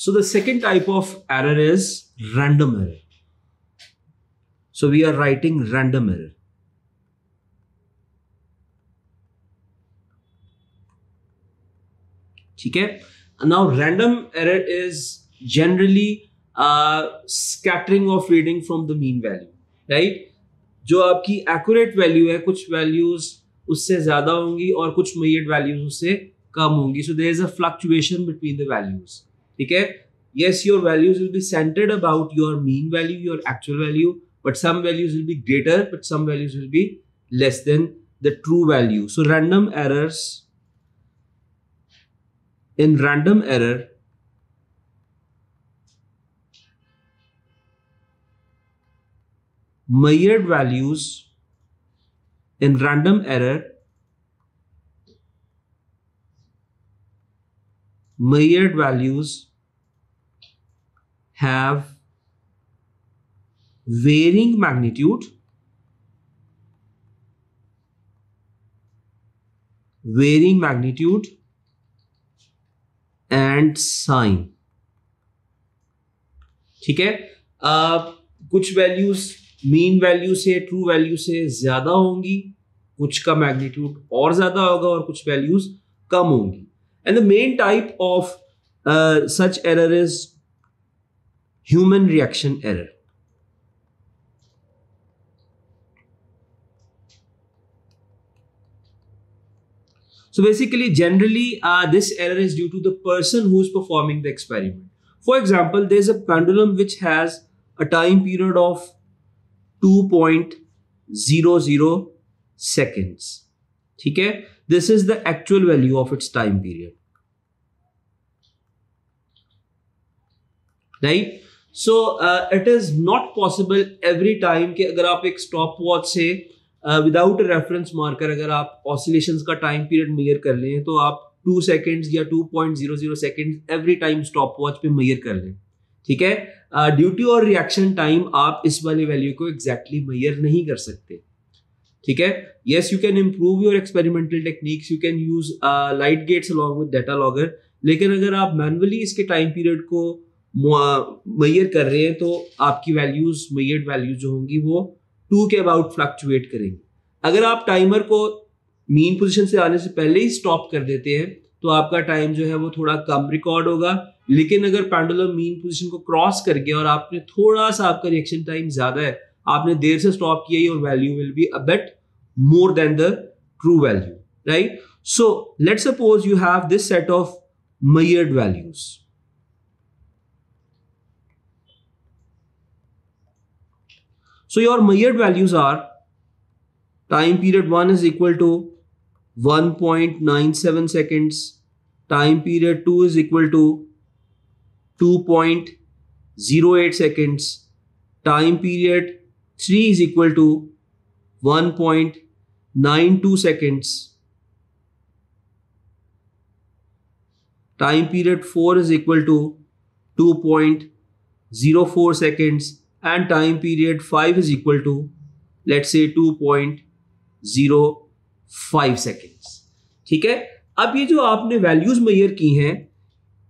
So the second type of error is random error. So we are writing random error. ठीक है now random error is generally uh, scattering of reading from the mean value right जो आपकी accurate value है कुछ values उससे ज्यादा होंगी और कुछ myriad values उससे कम होंगी so there is a fluctuation between the values ठीक yes your values will be centered about your mean value your actual value but some values will be greater but some values will be less than the true value so random errors in random error measured values in random error measured values have varying magnitude varying magnitude and sine ठीक है uh, कुछ values mean value से true value से ज्यादा होंगी कुछ का magnitude और ज्यादा होगा और कुछ वैल्यूज कम होंगी and the main type of such error is human reaction error. So basically, generally, uh, this error is due to the person who's performing the experiment. For example, there's a pendulum which has a time period of 2.00 seconds. Okay? This is the actual value of its time period. Right? So it is not possible every time कि अगर आप एक stop watch से without reference marker अगर आप oscillation का time period मैयर कर लें तो आप टू सेकेंड्स या two point zero zero second every time stop watch पर मैयर कर लें ठीक है ड्यूटी और रिएक्शन टाइम आप इस वाले वैल्यू को एग्जैक्टली exactly मैयर नहीं कर सकते ठीक है yes you can improve your experimental techniques you can use light gates along with data logger लेकिन अगर आप मैनुअली इसके टाइम पीरियड को मैयर कर रहे हैं तो आपकी वैल्यूज मैयर्ड वैल्यूज जो होंगी वो टू के अबाउट फ्लक्चुएट करेंगी अगर आप टाइमर को मेन पोजीशन से आने से पहले ही स्टॉप कर देते हैं तो आपका टाइम जो है वो थोड़ा कम रिकॉर्ड होगा लेकिन अगर पैंडुलम मेन पोजीशन को क्रॉस कर गया और आपने थोड़ा सा आपका रिएक्शन टाइम ज्यादा है आपने देर से स्टॉप किया ही और value will be a bit more than the true value right so let suppose you have this set of measured values So your Maillard values are time period 1 is equal to 1.97 seconds, time period 2 is equal to 2.08 seconds, time period 3 is equal to 1.92 seconds, time period 4 is equal to 2.04 seconds and time period 5 is equal to let's say 2.05 seconds ठीक है अब ये जो आपने values mayor की हैं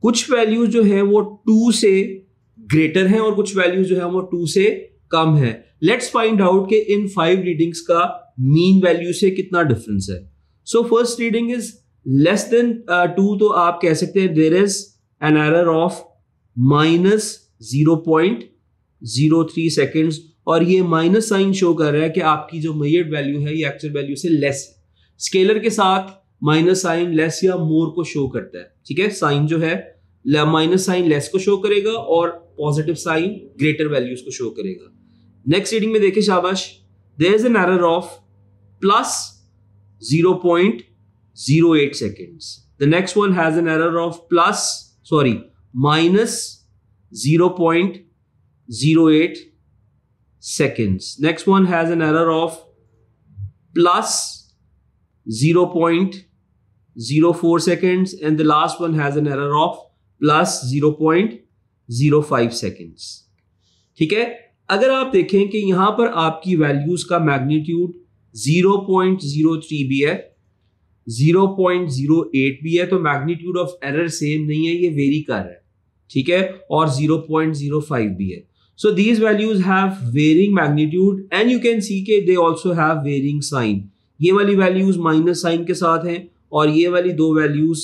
कुछ values जो है वो टू से ग्रेटर हैं और कुछ वैल्यूज जो है वो टू से कम है लेट्स फाइंड आउट कि इन फाइव रीडिंग्स का मीन वैल्यू से कितना डिफरेंस है so first reading is less than two तो आप कह सकते हैं there is an error of minus zero point zero three second और ये माइनस साइन शो कर रहा है कि आपकी जो मेयर्ड वैल्यू है ये एक्चुअल वैल्यू से लेस है स्केलर के साथ माइनस साइन लेस या मोर को शो करता है ठीक है साइन जो है माइनस साइन लेस को शो करेगा और पॉजिटिव साइन ग्रेटर वैल्यूज को शो करेगा नेक्स्ट रीडिंग में देखे शाबाश there is an error of plus second the next one has an error of plus sorry minus zero point 0.08 seconds. Next one has an error of plus 0.04 seconds and the last one has an error of plus 0.05 seconds. ठीक है अगर आप देखें कि यहां पर आपकी values का मैग्नीट्यूड 0.03 भी है 0.08 भी है तो मैग्नीट्यूड ऑफ एरर सेम नहीं है ये वेरी कर रहा है ठीक है और 0.05 भी है So these values have varying magnitude and you can see that they also have varying sign. ये वाली values minus sign के साथ हैं और ये वाली दो values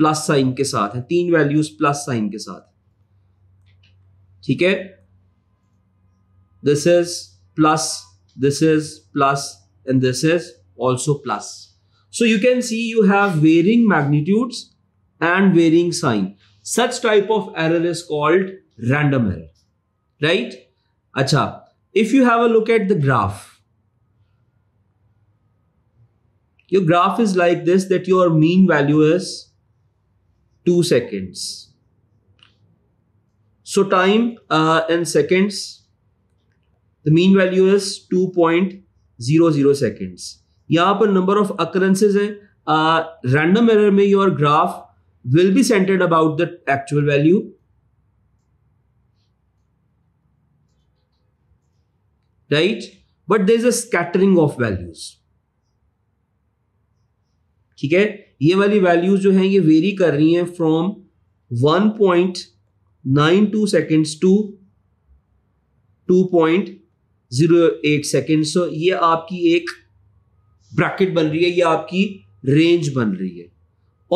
plus sign के साथ हैं तीन values plus sign के साथ ठीक है This is plus, this is plus and this is also plus. So you can see you have varying magnitudes and varying sign. Such type of error is called random error right? Acha. If you have a look at the graph, your graph is like this that your mean value is 2 seconds. So time in uh, seconds, the mean value is 2.00 seconds. Here number of occurrences, hai. Uh, random error may your graph will be centered about the actual value. right? But there is a scattering of values. ठीक है ये वाली values जो हैं ये very कर रही हैं from 1.92 nine two to two point zero eight so ये आपकी एक ब्रैकेट बन रही है ये आपकी रेंज बन रही है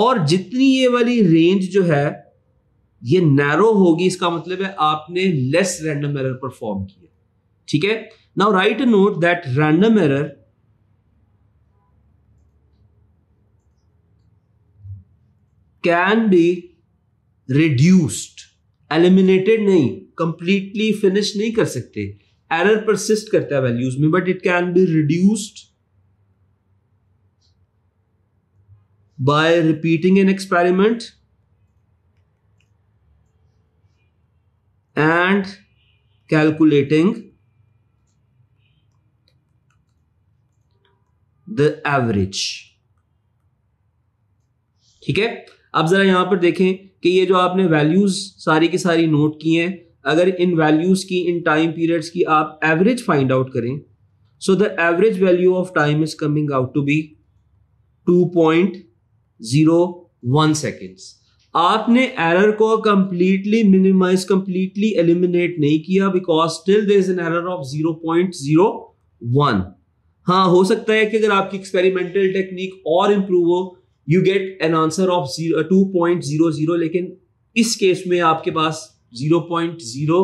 और जितनी ये वाली रेंज जो है ये नैरो होगी इसका मतलब है आपने लेस रैंडम एरर परफॉर्म किया ठीक है now right note that random error can be reduced eliminated नहीं कंप्लीटली फिनिश नहीं कर सकते एरर परसिस्ट करता है वैल्यूज में but it can be reduced by repeating an experiment and calculating the average ठीक है अब जरा यहां पर देखें कि ये जो आपने वैल्यूज सारी की सारी नोट की हैं अगर इन वैल्यूज की इन टाइम पीरियड्स की आप एवरेज फाइंड आउट करें so the average value of time is coming out to be 2.01 point आपने एरर को कंप्लीटली मिनिमाइज कंप्लीटली एलिमिनेट नहीं किया because still there is an error of one हाँ हो सकता है कि अगर आपकी एक्सपेरिमेंटल टेक्निक और इम्प्रूव हो you get an answer of two point zero zero लेकिन इस केस में आपके पास जीरो पॉइंट जीरो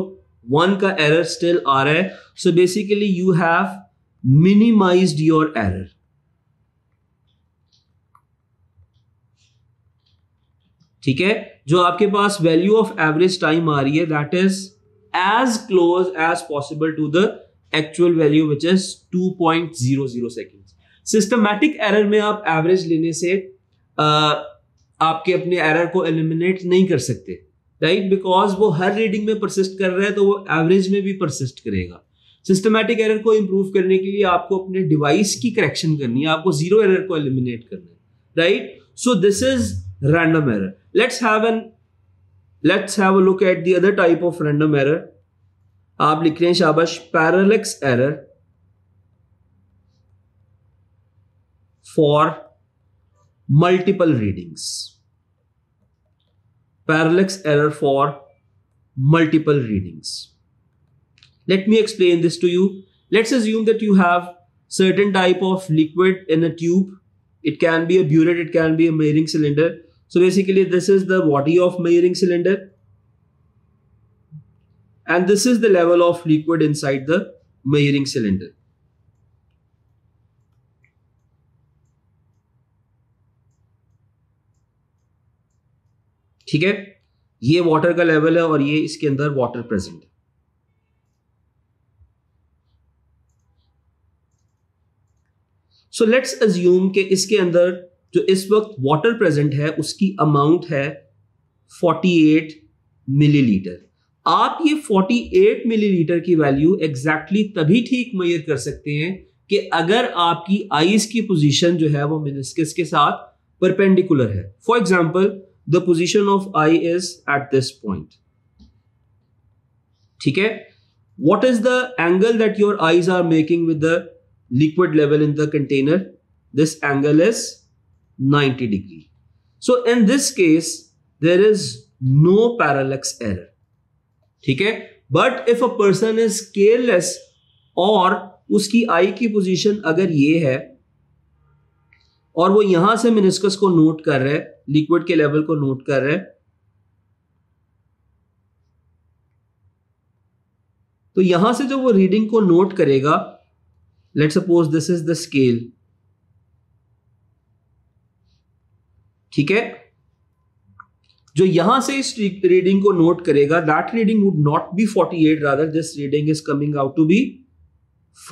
वन का एरर स्टिल आ रहा है so basically you have minimize your error ठीक है जो आपके पास वैल्यू ऑफ एवरेज टाइम आ रही है that is as close as possible to the actual value which is zero second systematic error में आप एवरेज लेने से uh, आपके अपने एरर को एलिमिनेट नहीं कर सकते राइट बिकॉज वो हर रीडिंग में परसिस्ट कर रहा है तो वो एवरेज में भी परसिस्ट करेगा सिस्टमैटिक एरर को इम्प्रूव करने के लिए आपको अपने डिवाइस की करेक्शन करनी है आपको जीरो एरर को एलिमिनेट करना है right so this is random error let's have an let's have a look at the other type of random error आप लिख रहे हैं शाबाश parallax error for multiple readings parallax error for multiple readings let me explain this to you let's assume that you have certain type of liquid in a tube it can be a burette it can be a measuring cylinder so basically this is the body of measuring cylinder and this is the level of liquid inside the measuring cylinder. ठीक है ये water का level है और ये इसके अंदर water present है सो लेट्स अज्यूम के इसके अंदर जो इस वक्त वाटर प्रेजेंट है उसकी अमाउंट है 48 मिलीलीटर आप आपकी 48 मिलीलीटर की वैल्यू एग्जैक्टली तभी ठीक मयर कर सकते हैं कि अगर आपकी आईज की पोजीशन जो है वो मिनिस्किस के साथ परपेंडिकुलर है for example the position of eye is at this point ठीक है what is the angle that your eyes are making with the liquid level in the container this angle is ninety degree so in this case there is no parallax error ठीक है but if a person is careless और उसकी आई की position अगर ये है और वो यहां से मिनिस्कस को नोट कर रहे है लिक्विड के लेवल को नोट कर रहे तो यहां से जो वो रीडिंग को नोट करेगा let suppose this is the scale ठीक है जो यहां से इस रीडिंग को नोट करेगा that reading would not be 48 at rather this reading is coming out to be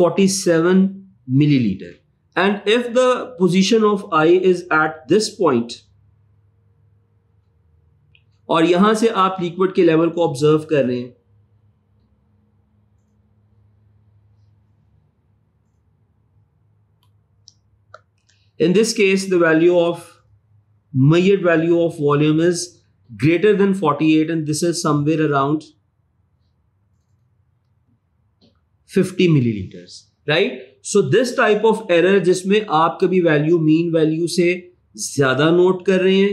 47 milliliter and if the position of eye is at this point और यहां से आप लिक्विड के लेवल को ऑब्जर्व कर रहे हैं in this case the value of measured value of volume is greater than 48 and this is somewhere around 50 milliliters right so this type of error जिसमें आप कभी वैल्यू मीन वैल्यू से ज्यादा नोट कर रहे हैं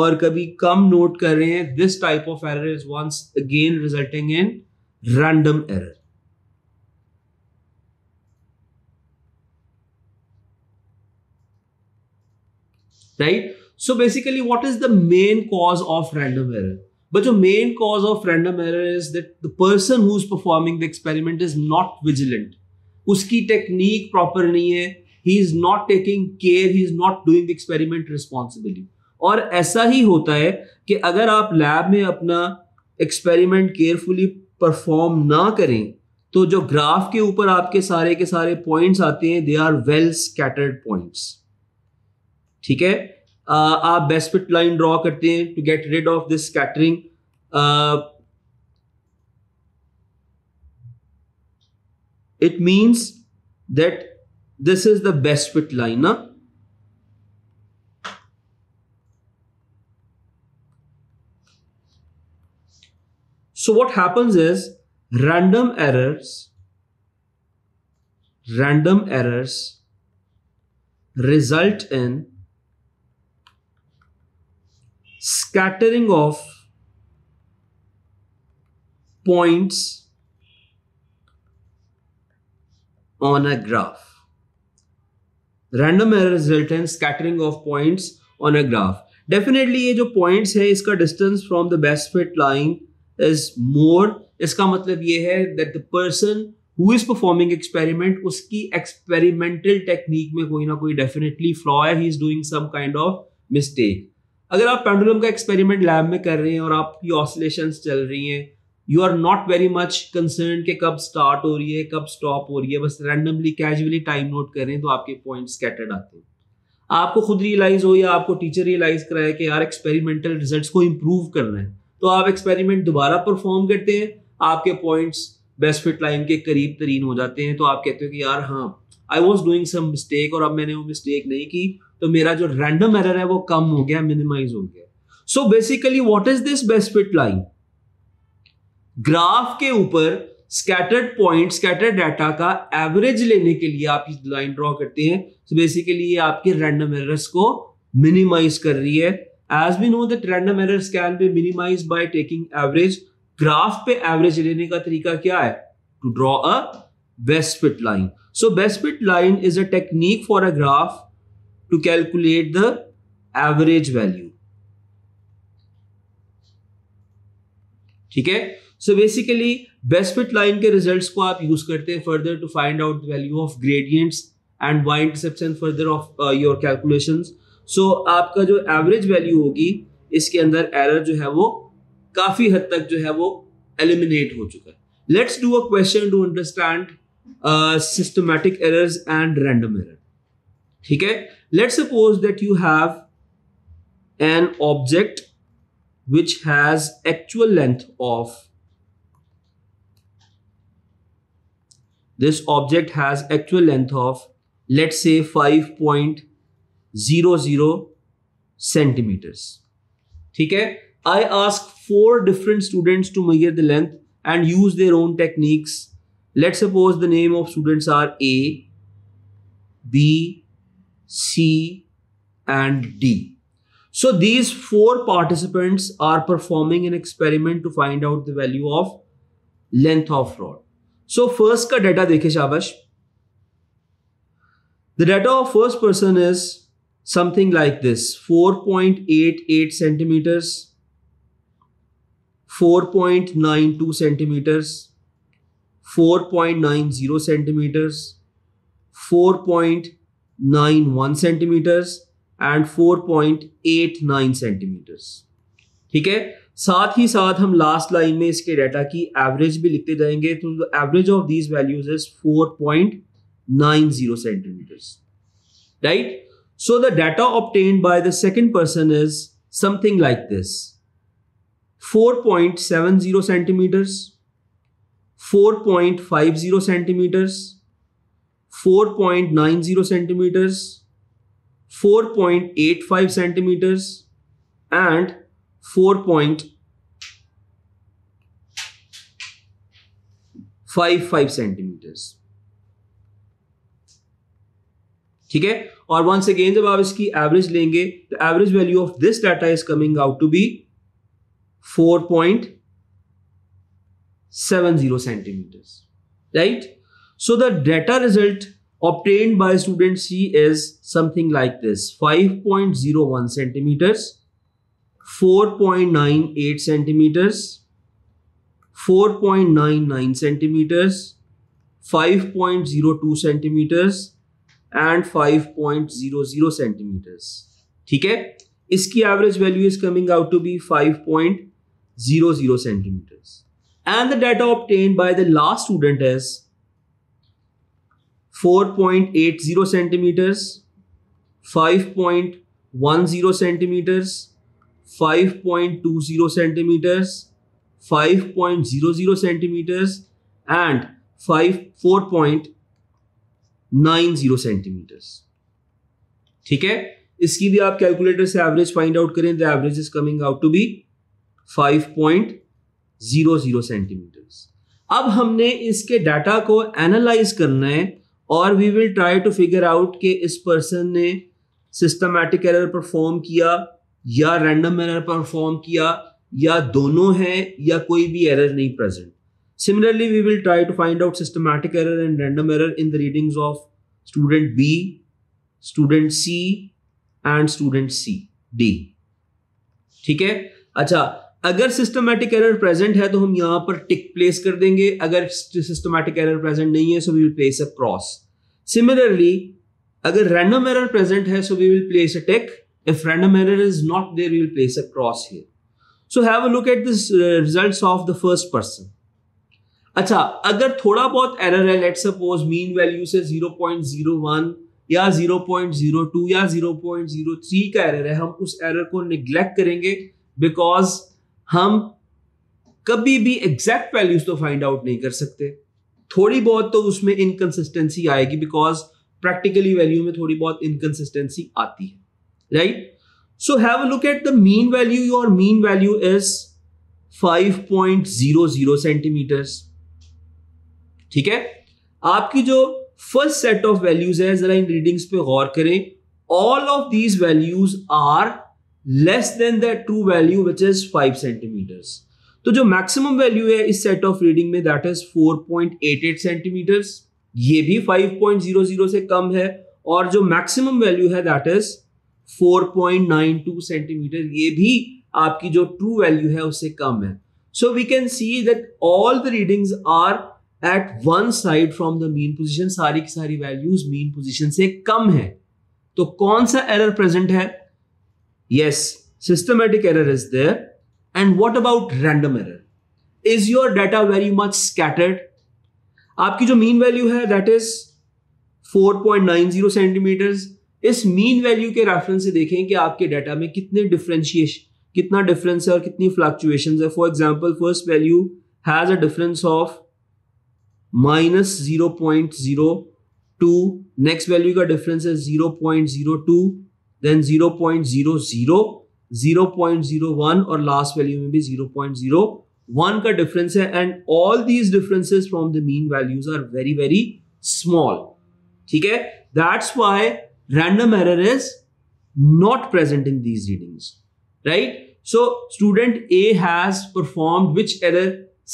और कभी कम नोट कर रहे हैं this type of error is once again resulting in random error right So basically, what is the main cause of random error? But the main cause of random error is that person who is performing the experiment is not vigilant उसकी technique proper नहीं है he is not taking care he is not doing the experiment responsibly और ऐसा ही होता है कि अगर आप लैब में अपना एक्सपेरिमेंट केयरफुली परफॉर्म ना करें तो जो ग्राफ के ऊपर आपके सारे के सारे पॉइंट्स आते हैं they are well scattered points ठीक है Uh, आप बेस्ट फिट लाइन ड्रॉ करते हैं to get rid of this scattering it means that this is the best fit line na? so what happens is random errors random errors result in scattering of points on a graph. Random error result and scattering of points on a graph definitely ये जो points है इसका distance from the best fit line is more इसका मतलब ये है that the person who is performing experiment उसकी experimental technique में कोई ना कोई डेफिनेटली फ्लॉ है he is doing some kind of mistake अगर आप पेंडुलम का एक्सपेरिमेंट लैब में कर रहे हैं और आपकी ऑसिलेशन चल रही हैं you are not very much concern के कब स्टार्ट हो रही है कब स्टॉप हो रही है बस रैंडमली कैजुअली टाइम नोट करें तो आपके पॉइंट स्कैटर्ड आते हैं आपको खुद रियलाइज हो या आपको टीचर रियलाइज कराए कि यार एक्सपेरिमेंटल रिजल्ट को इम्प्रूव करना है तो आप एक्सपेरिमेंट दोबारा परफॉर्म करते हैं आपके पॉइंट्स बेस्ट फिट लाइन के करीब तरीन हो जाते हैं तो आप कहते हो कि यार हाँ I was doing some mistake और अब मैंने वो मिस्टेक नहीं की तो मेरा जो रैंडम एरर है वो कम हो गया मिनिमाइज हो गया so basically what is this best fit line graph के ऊपर स्कैटर्ड पॉइंट स्कैटर्ड डाटा का एवरेज लेने के लिए आप लाइन ड्रॉ करते हैं सो बेसिकली ये आपके रैंडम एरर्स को मिनिमाइज कर रही है as we know that random errors can be minimize by taking average graph पे एवरेज लेने का तरीका क्या है to draw a best fit line so best fit line is a technique for a graph to calculate the average value ठीक है so basically best line के results को आप यूज करते हैं further to find out value of gradients and y interception further of your calculation so आपका जो average value होगी इसके अंदर एरर जो है वो काफी हद तक जो है वो एलिमिनेट हो चुका है let's do a question to understand systematic errors and random error ठीक है Let's suppose that you have an object which has actual length of this object has actual length of let's say 5.00 centimeters. Okay? I ask four different students to measure the length and use their own techniques. Let's suppose the name of students are A, B, C, and D. So these four participants are performing an experiment to find out the value of length of rod. So first ka data dekhe shabash. The data of first person is something like this 4.88 centimeters, 4.92 centimeters, 4.90 centimeters, 4. 4.91 centimeters and 4.89 centimeters ठीक है साथ ही साथ हम last line में इसके data की average भी लिखते जाएंगे तो average of these values is 4.90 centimeters right so the data obtained by the second person is something like this 4.70 centimeters 4.50 centimeters 4.90 centimeters, 4.85 centimeters, and 4.55 centimeters. ठीक है और वंस अगेन जब आप इसकी एवरेज लेंगे तो average value of this data is coming out to be 4.70 centimeters right right? So the data result obtained by student C is something like this 5.01 centimeters, 4.98 centimeters, 4.99 centimeters, 5.02 centimeters and 5.00 centimeters. ठीक है इसकी average value is coming out to 5.00 centimeters. And the data obtained by the last student is 4.80 centimeters 5.10 centimeters 5.20 centimeters 5.00 centimeters and 5 4.90 centimeters ठीक है इसकी भी आप calculator से average find out करें the average is coming out to be 5.00 centimeters अब हमने इसके डाटा को एनालाइज करना है और we will try to figure out कि इस पर्सन ने सिस्टमैटिक एरर परफॉर्म किया या रैंडम एरर परफॉर्म किया या दोनों हैं या कोई भी एरर नहीं present similarly we will try to find out systematic error and random error in the readings of student B student C and student C D ठीक है अच्छा अगर सिस्टमैटिक एरर प्रेजेंट है तो हम यहां पर टिक प्लेस कर देंगे अगर सिस्टमैटिक एरर प्रेजेंट नहीं है so we will place a cross similarly अगर रैंडम एरर प्रेजेंट है so we will place a tick if random error is not there we will place a cross here so have a look at this results of the first person अच्छा अगर थोड़ा बहुत error है let's suppose mean value से 0.01 या 0.02 या 0.03 का error है हम उस एरर को निग्लेक्ट करेंगे बिकॉज हम कभी भी एग्जैक्ट वैल्यूज तो फाइंड आउट नहीं कर सकते थोड़ी बहुत तो उसमें इनकंसिस्टेंसी आएगी बिकॉज प्रैक्टिकली वैल्यू में थोड़ी बहुत इनकंसिस्टेंसी आती है right so have look at the mean value your mean value is 5.00 centimeters ठीक है आपकी जो फर्स्ट सेट ऑफ वैल्यूज है जरा इन रीडिंग्स पे गौर करें all of these values are less than the true value which is five centimeters तो जो मैक्सिमम वैल्यू है इस सेट ऑफ रीडिंग में दैट इज 4.88 सेंटीमीटर्स ये भी 5.00 से कम है और जो मैक्सिमम वैल्यू है दैट इज 4.92 सेंटीमीटर ये भी आपकी जो ट्रू वैल्यू है उससे कम है so we can see that all the readings are at one side from the mean position सारी की सारी वैल्यूज मीन पोजीशन से कम है तो कौन सा एरर प्रेजेंट है Yes, systematic error is there. And what about random error? Is your data very much scattered? आपकी जो मीन वैल्यू है दैट इज 4.90 सेंटीमीटर्स इस मीन वैल्यू के रेफरेंस से देखें कि आपके डाटा में कितने डिफ्रेंशिएशन कितना डिफरेंस है और कितनी फ्लक्चुएशन है for example first value has a difference of minus zero point zero two next value का डिफरेंस है zero point zero two then 0.00, 0.01 और लास्ट वैल्यू में भी 0.01 का डिफरेंस है and all these differences from the mean values are very very small ठीक है that's why random error is not present in these readings right so student A has perform which error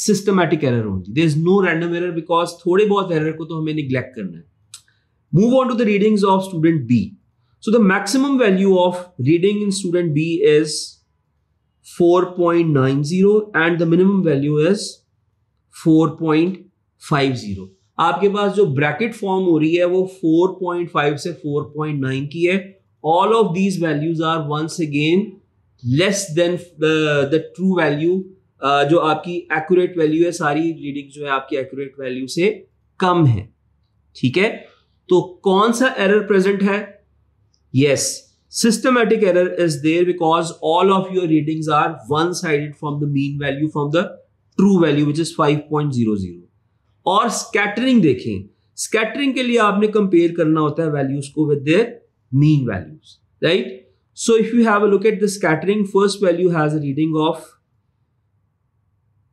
systematic error होंगी there is no random error because थोड़े बहुत error को तो हमें neglect करना है move on to the readings of student B So the maximum value of reading in student B is 4.90 and the minimum value is 4.50. आपके पास जो bracket form हो रही है वो 4.5 से 4.9 की है all of these values are once again less than the true value जो आपकी एक्यूरेट वैल्यू है सारी रीडिंग जो है आपकी एक्यूरेट वैल्यू से कम है ठीक है तो कौन सा एरर प्रेजेंट है Yes, systematic error is there because all of your readings are one-sided from the mean value from the true value which is 5.00 Or scattering देखें scattering के लिए आपने compare करना होता है values को with their mean values right so if you have a look at the scattering first value has a reading of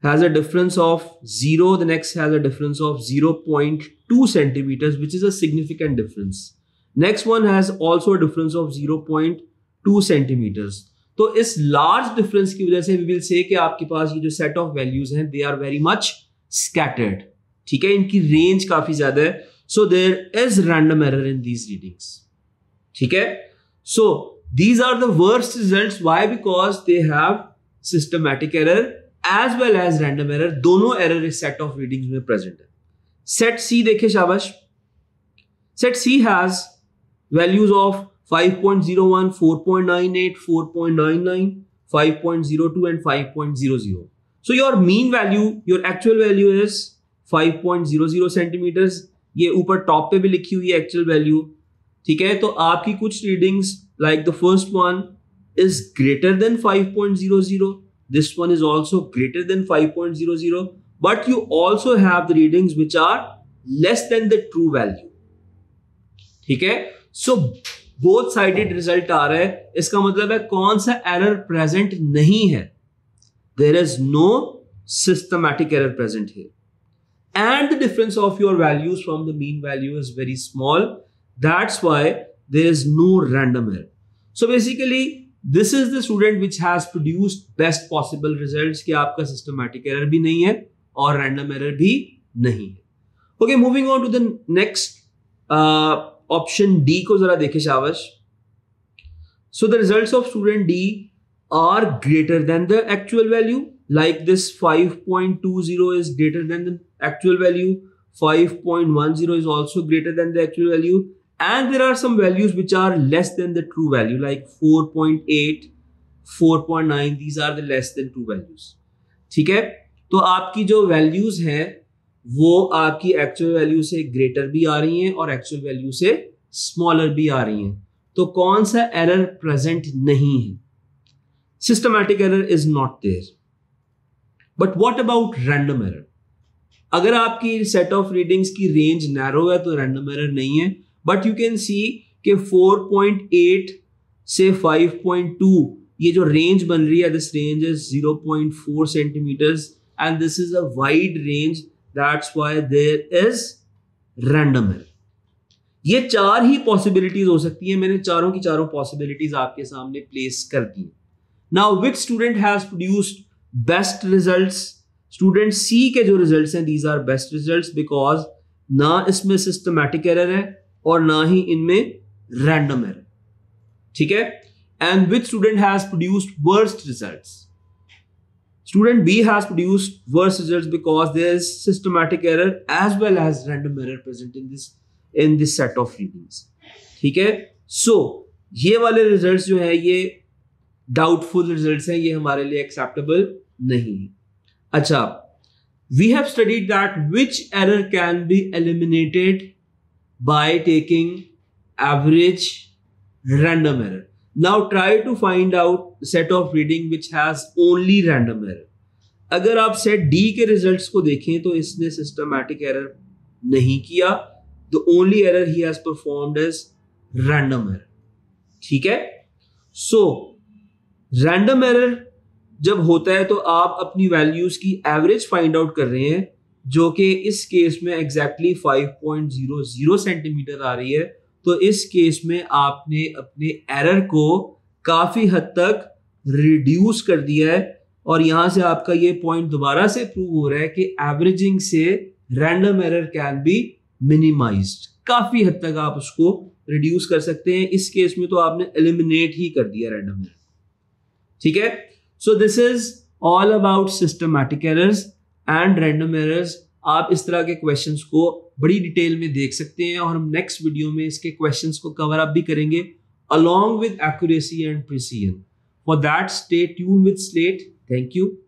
has a difference of 0 the next has a difference of 0.2 centimeters which is a significant difference next one has also difference of zero point two centimeters तो इस large difference की वजह से we will say कि आपके पास ये जो set of values हैं they are very much scattered ठीक है इनकी रेंज काफी ज्यादा है so there is random error in these readings ठीक है so these are the worst result why because they have systematic error as well as random error दोनों error इस सेट ऑफ रीडिंग्स में प्रेजेंट है set C देखे शाबाश set C has values of 5.01, 4.98, 4.99, 5.02 and 5.00. So your mean value, your actual value is 5.00 centimeters. ये ऊपर top पे भी लिखी हुई है एक्चुअल वैल्यू ठीक है तो आपकी कुछ readings like the first one is greater than 5.00 this one is also greater than 5.00 but you also have the readings which are less than the true value ठीक है सो बोथ साइडेड रिजल्ट आ रहे हैं इसका मतलब है कौन सा एरर प्रेजेंट नहीं है there is no systematic error present है and the difference of your values from the mean value is very small that's why there is no random error so basically this is the student which has produce best possible result कि आपका systematic error भी नहीं है और random error भी नहीं है okay moving on to the next option D को जरा देखे शावश so the result of student D are greater than the actual value like this 5.20 is greater than the actual value 5.10 is also greater than the actual value and there are some values which are less than the true value like at 4.8 4.9 these are the less than true values ठीक है तो आपकी जो values हैं वो आपकी actual value से greater भी आ रही हैं और एक्चुअल वैल्यू से स्मॉलर भी आ रही हैं तो कौन सा एरर प्रेजेंट नहीं है systematic error is not there but what about random error अगर आपकी सेट ऑफ रीडिंग्स की रेंज नैरो है तो रैंडम एरर नहीं है but you can see point 4.8 से 5.2 ये जो रेंज बन रही है this range is 0.4 centimetres and this is a wide range that's why there is random error ये चार ही पॉसिबिलिटीज हो सकती है मैंने चारों की चारों पॉसिबिलिटीज आपके सामने प्लेस कर दी now which student has produced best result student C के जो रिजल्ट हैं these are best result because ना इसमें सिस्टमैटिक एरर है और ना ही इनमें रैंडम एरर ठीक है and which student has produced worst result Student B has produced worse results because there is systematic error as well as random error present in this in this set of readings. Okay, so, these results are doubtful results. ये are not acceptable. Okay, we have studied that which error can be eliminated by taking average random error. Now try to find out set of reading which has only random error अगर आप set D के results को देखें तो इसने systematic error नहीं किया the only error ही has performed as random error ठीक है सो रैंडम एरर जब होता है तो आप अपनी वैल्यूज की एवरेज फाइंड आउट कर रहे हैं जो कि इस केस में एग्जैक्टली 5.00 सेंटीमीटर आ रही है तो इस केस में आपने अपने एरर को काफ़ी हद तक रिड्यूस कर दिया है और यहाँ से आपका ये पॉइंट दोबारा से प्रूव हो रहा है कि एवरेजिंग से random error can be minimise काफ़ी हद तक आप उसको रिड्यूस कर सकते हैं इस केस में तो आपने एलिमिनेट ही कर दिया रैंडम एरर ठीक है so this is all about systematic errors and random errors आप इस तरह के क्वेश्चंस को बड़ी डिटेल में देख सकते हैं और हम नेक्स्ट वीडियो में इसके क्वेश्चंस को कवर अप भी करेंगे along with accuracy and precision. For that, stay tuned with Slate. Thank you.